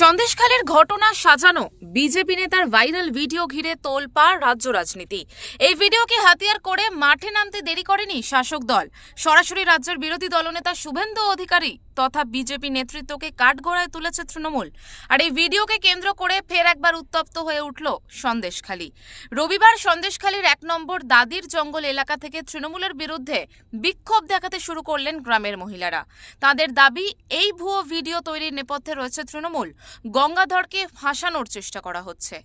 সন্দেশখালের ঘটনা সাজানো বিজেপি নেতার ভাইরাল ভিডিও ঘিরে তোলপাড় রাজ্য রাজনীতি এই ভিডিওকে হাতিয়ার করে মাঠে নামতে দেরি করেনি শাসক দল সরাসরি রাজ্যের বিরোধী দলনেতা শুভেন্দু অধিকারী তথা বিজেপি নেতৃত্বকে কাঠগড়ায় তুলেছে তৃণমূল আর এই ভিডিওকে কেন্দ্র করে ফের একবার উত্তপ্ত হয়ে উঠল সন্দেশখালী রবিবার সন্দেশখালীর এক নম্বর দাদির জঙ্গল এলাকা থেকে তৃণমূলের বিরুদ্ধে বিক্ষোভ দেখাতে শুরু করলেন গ্রামের মহিলারা তাদের দাবি এই ভুয়ো ভিডিও তৈরির নেপথ্যে রয়েছে তৃণমূল গঙ্গাধরকে ফাঁসানোর চেষ্টা করা হচ্ছে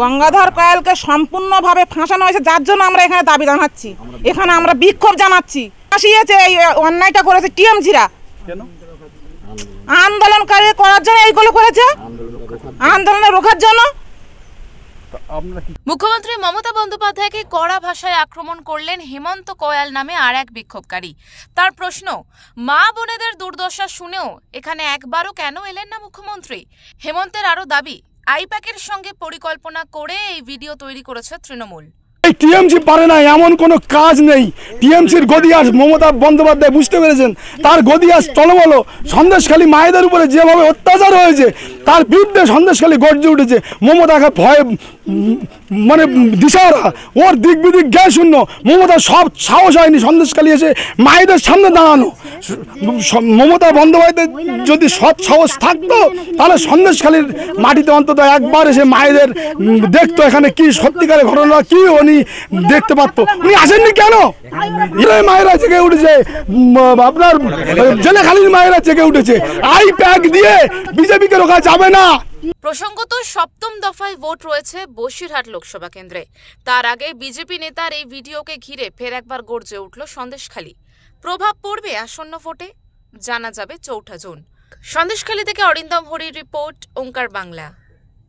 গঙ্গাধর কয়ালকে সম্পূর্ণভাবে ফাঁসানো হয়েছে যার জন্য আমরা এখানে দাবি জানাচ্ছি এখানে আমরা বিক্ষোভ জানাচ্ছি ফাঁসিয়েছে এই অন্যায়টা করেছে টিএমজিরা আন্দোলনকারী করার জন্য এইগুলো করেছে আন্দোলনে রোখার জন্য মুখ্যমন্ত্রী মমতা বন্দ্যোপাধ্যায়কে কড়া ভাষায় আক্রমণ করলেন হেমন্ত কয়াল নামে আর এক বিক্ষোভকারী তার প্রশ্ন মা বোনেদের দুর্দশা শুনেও এখানে একবারও কেন এলেন না মুখ্যমন্ত্রী হেমন্তের আরও দাবি আইপ্যাকের সঙ্গে পরিকল্পনা করে এই ভিডিও তৈরি করেছে তৃণমূল এই টিএমসি পারে না এমন কোনো কাজ নেই টিএমসির গদিয়াস মমতা বন্দ্যোপাধ্যায় বুঝতে পেরেছেন তার গদিয়াস চলবল সন্দেশখালী মায়েদের উপরে যেভাবে অত্যাচার হয়েছে তার বিরুদ্ধে সন্দেশখালী গর্জে উঠেছে মমতাকে ভয়ে মানে দিশারা ওর দিক বিদিক গ্যাস শূন্য মমতা সব সাহস হয়নি সন্দেশখালী এসে মায়েদের সামনে দাঁড়ানো মমতা বন্দ্যোপাধ্যায় যদি সৎ সাহস থাকতো তাহলে সন্দেশখালীর মাটিতে অন্তত একবার এসে মায়েদের দেখতো এখানে কি সত্যিকারের ঘটনা কী অনি দেখতে পারতো উনি আসেননি কেন মায়েরা জেগে উঠেছে আপনার জেলেখালির মায়েরা জেগে উঠেছে আই প্যাক দিয়ে বিজেপিকে রোখা যাবে না প্রসঙ্গত সপ্তম দফায় ভোট রয়েছে বসিরহাট লোকসভা কেন্দ্রে তার আগে বিজেপি নেতার এই ভিডিওকে ঘিরে ফের একবার গর্জে উঠল সন্দেশখালী প্রভাব পড়বে আসন্ন ভোটে জানা যাবে চৌঠা জুন সন্দেশখালী থেকে অরিন্দম হরির রিপোর্ট ওঙ্কার বাংলা